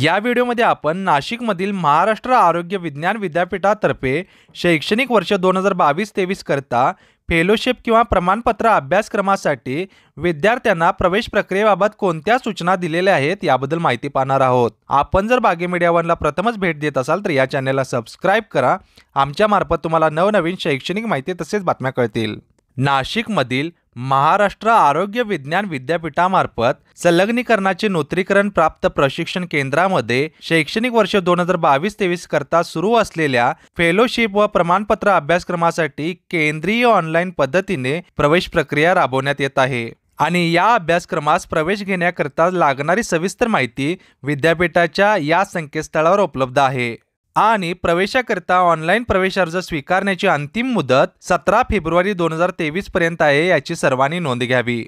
या व्हिडिओमध्ये आपण नाशिकमधील महाराष्ट्र आरोग्य विज्ञान विद्यापीठातर्फे शैक्षणिक वर्ष दोन हजार बावीस तेवीस करता फेलोशिप किंवा प्रमाणपत्र अभ्यासक्रमासाठी विद्यार्थ्यांना प्रवेश प्रक्रियेबाबत कोणत्या सूचना दिलेल्या आहेत याबद्दल माहिती पाहणार आहोत आपण जर बागे मीडिया प्रथमच भेट देत असाल तर या चॅनलला सबस्क्राईब करा आमच्यामार्फत तुम्हाला नवनवीन शैक्षणिक माहिती तसेच बातम्या कळतील नाशिकमधील महाराष्ट्र आरोग्य विज्ञान विद्यापीठामार्फत संलग्नीकरणाचे नूतनीकरण प्राप्त प्रशिक्षण केंद्रामध्ये शैक्षणिक वर्ष दोन हजार बावीस तेवीस करता सुरू असलेल्या फेलोशिप व प्रमाणपत्र अभ्यासक्रमासाठी केंद्रीय ऑनलाईन पद्धतीने प्रवेश प्रक्रिया राबवण्यात येत आहे आणि या अभ्यासक्रमास प्रवेश घेण्याकरता लागणारी सविस्तर माहिती विद्यापीठाच्या या संकेतस्थळावर उपलब्ध आहे आणि प्रवेशाकरिता ऑनलाईन प्रवेश अर्ज स्वीकारण्याची अंतिम मुदत सतरा फेब्रुवारी दोन हजार तेवीस पर्यंत आहे याची सर्वांनी नोंद घ्यावी